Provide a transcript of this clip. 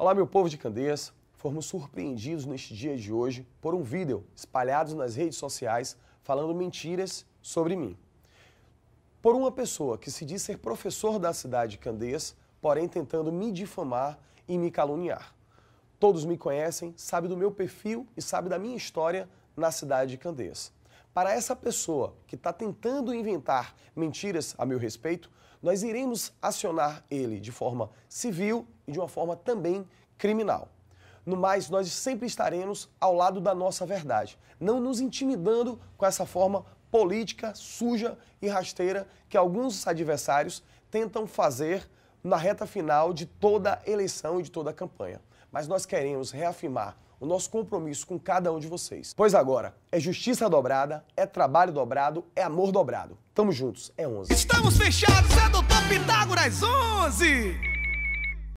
Olá, meu povo de Candeias. Fomos surpreendidos neste dia de hoje por um vídeo espalhado nas redes sociais falando mentiras sobre mim. Por uma pessoa que se diz ser professor da cidade de Candeias, porém tentando me difamar e me caluniar. Todos me conhecem, sabem do meu perfil e sabem da minha história na cidade de Candeias. Para essa pessoa que está tentando inventar mentiras a meu respeito, nós iremos acionar ele de forma civil e de uma forma também criminal. No mais, nós sempre estaremos ao lado da nossa verdade, não nos intimidando com essa forma política suja e rasteira que alguns adversários tentam fazer na reta final de toda eleição e de toda campanha mas nós queremos reafirmar o nosso compromisso com cada um de vocês. Pois agora, é justiça dobrada, é trabalho dobrado, é amor dobrado. Tamo juntos, é 11. Estamos fechados, é Doutor Pitágoras 11!